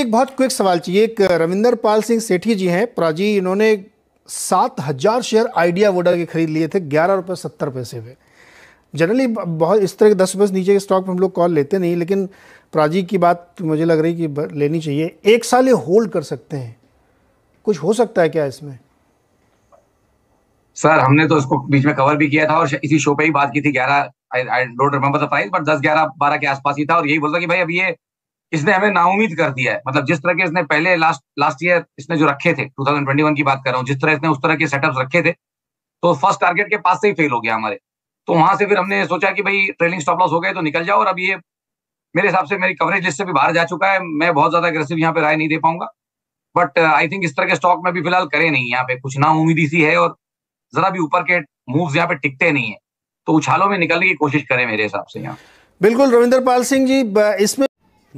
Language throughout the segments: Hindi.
एक बहुत क्विक सवाल चाहिए एक रविंदर पाल सिंह सेठी जी हैं प्राजी इन्होंने सात हजार शेयर आइडिया वोडा के खरीद लिए थे ग्यारह रुपये सत्तर पैसे पे जनरली बहुत इस तरह के दस रुपये से नीचे के स्टॉक में हम लोग कॉल लेते नहीं लेकिन प्राजी की बात मुझे लग रही कि लेनी चाहिए एक साल ये होल्ड कर सकते हैं कुछ हो सकता है क्या इसमें सर हमने तो इसको बीच में कवर भी किया था और इसी शो पे ही बात की थी ग्यारह I don't remember the price but दस ग्यारह बारह के आसपास ही था और यही बोलता कि भाई अब ये इसने हमें नाउमीद कर दिया है मतलब जिस तरह के इसने पहले लास्ट लास्ट ईयर इसने जो रखे थे 2021 की बात कर रहा हूँ जिस तरह इसने उस तरह के सेटअप रखे थे तो फर्स्ट टारगेट के पास से ही फेल हो गया हमारे तो वहां से फिर हमने सोचा कि भाई ट्रेलिंग स्टॉप लॉस हो गए तो निकल जाओ और अब ये मेरे हिसाब से मेरी कवरेज लिस्ट से भी बाहर जा चुका है मैं बहुत ज्यादा अग्रेसिव यहाँ पे राय नहीं दे पाऊंगा बट आई थिंक इस तरह के स्टॉक में भी फिलहाल करे नहीं यहाँ पे कुछ ना उम्मीदी सी है और जरा भी ऊपर के मूव्स यहाँ पे टिकते नहीं है तो उछालों में निकलने की कोशिश करें मेरे हिसाब से यहाँ बिल्कुल रविंदर पाल सिंह जी इसमें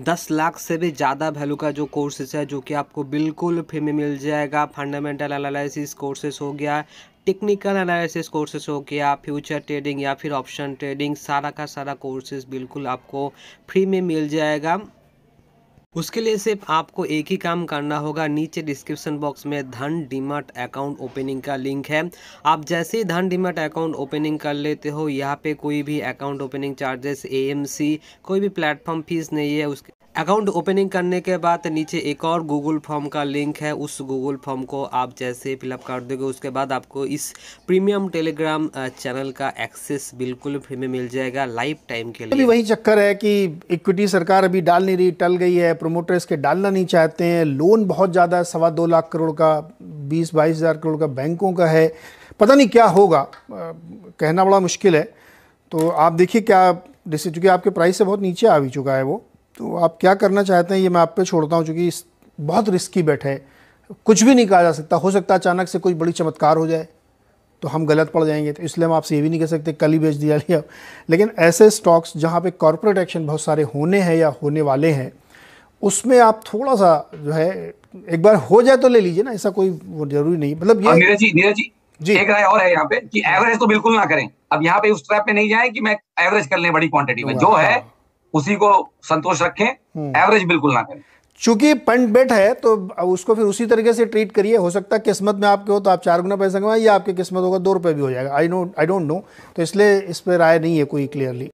दस लाख से भी ज़्यादा वैल्यू का जो कोर्सेज है जो कि आपको बिल्कुल फ्री में मिल जाएगा फंडामेंटल एनालिसिस कोर्सेज हो गया टेक्निकल एनालिसिस कोर्सेज हो गया फ्यूचर ट्रेडिंग या फिर ऑप्शन ट्रेडिंग सारा का सारा कोर्सेज बिल्कुल आपको फ्री में मिल जाएगा उसके लिए सिर्फ आपको एक ही काम करना होगा नीचे डिस्क्रिप्शन बॉक्स में धन डीमट अकाउंट ओपनिंग का लिंक है आप जैसे ही धन डीमट अकाउंट ओपनिंग कर लेते हो यहाँ पे कोई भी अकाउंट ओपनिंग चार्जेस एएमसी कोई भी प्लेटफॉर्म फीस नहीं है उसके अकाउंट ओपनिंग करने के बाद नीचे एक और गूगल फॉर्म का लिंक है उस गूगल फॉर्म को आप जैसे फिलअप कर दोगे उसके बाद आपको इस प्रीमियम टेलीग्राम चैनल का एक्सेस बिल्कुल फ्री में मिल जाएगा लाइफ टाइम के लिए अभी वही चक्कर है कि इक्विटी सरकार अभी डाल नहीं रही टल गई है प्रोमोटर्स के डालना नहीं चाहते हैं लोन बहुत ज़्यादा सवा दो लाख करोड़ का बीस बाईस हज़ार करोड़ का बैंकों का है पता नहीं क्या होगा कहना बड़ा मुश्किल है तो आप देखिए क्या डिसीजन चूँकि आपके प्राइस से बहुत नीचे आ भी चुका है वो तो आप क्या करना चाहते हैं ये मैं आप पे छोड़ता हूँ चूँकि बहुत रिस्की बैठ है कुछ भी नहीं कहा जा सकता हो सकता अचानक से कोई बड़ी चमत्कार हो जाए तो हम गलत पड़ जाएंगे तो इसलिए हम आपसे ये भी नहीं कह सकते कल ही बेच दिया लिया लेकिन ऐसे स्टॉक्स जहाँ पे कॉरपोरेट एक्शन बहुत सारे होने हैं या होने वाले हैं उसमें आप थोड़ा सा जो है एक बार हो जाए तो ले लीजिए ना ऐसा कोई जरूरी नहीं मतलब ये नीरज जी नीरज जी जी एक राय और है यहाँ पे कि एवरेज तो बिल्कुल ना करें अब यहाँ पे उस ट्रैप में नहीं जाए कि मैं एवरेज कर लें बड़ी क्वांटिटी में जो है उसी को संतोष रखें एवरेज हम्म। बिल्कुल ना करें चूंकि पंड बेट है तो उसको फिर उसी तरीके से ट्रीट करिए हो सकता है किस्मत में आपके हो तो आप चार गुना पैसा कमाए या आपके किस्मत होगा दो रुपए भी हो जाएगा I know I don't know तो इसलिए इस पर राय नहीं है कोई क्लियरली